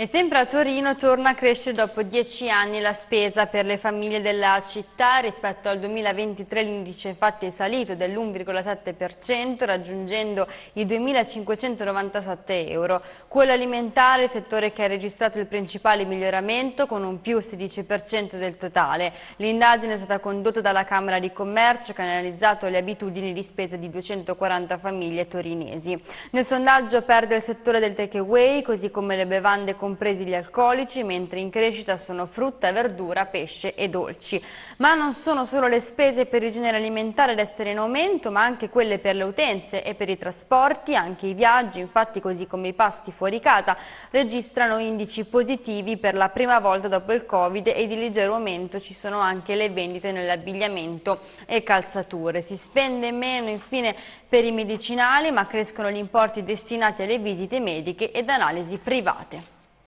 E sempre a Torino torna a crescere dopo dieci anni la spesa per le famiglie della città. Rispetto al 2023 l'indice infatti è salito dell'1,7% raggiungendo i 2.597 euro. Quello alimentare, è il settore che ha registrato il principale miglioramento con un più 16% del totale. L'indagine è stata condotta dalla Camera di Commercio che ha analizzato le abitudini di spesa di 240 famiglie torinesi. Nel sondaggio perde il settore del takeaway così come le bevande commerciali compresi gli alcolici, mentre in crescita sono frutta, verdura, pesce e dolci. Ma non sono solo le spese per il genere alimentare ad essere in aumento, ma anche quelle per le utenze e per i trasporti, anche i viaggi, infatti così come i pasti fuori casa, registrano indici positivi per la prima volta dopo il Covid e di leggero aumento ci sono anche le vendite nell'abbigliamento e calzature. Si spende meno infine per i medicinali, ma crescono gli importi destinati alle visite mediche ed analisi private.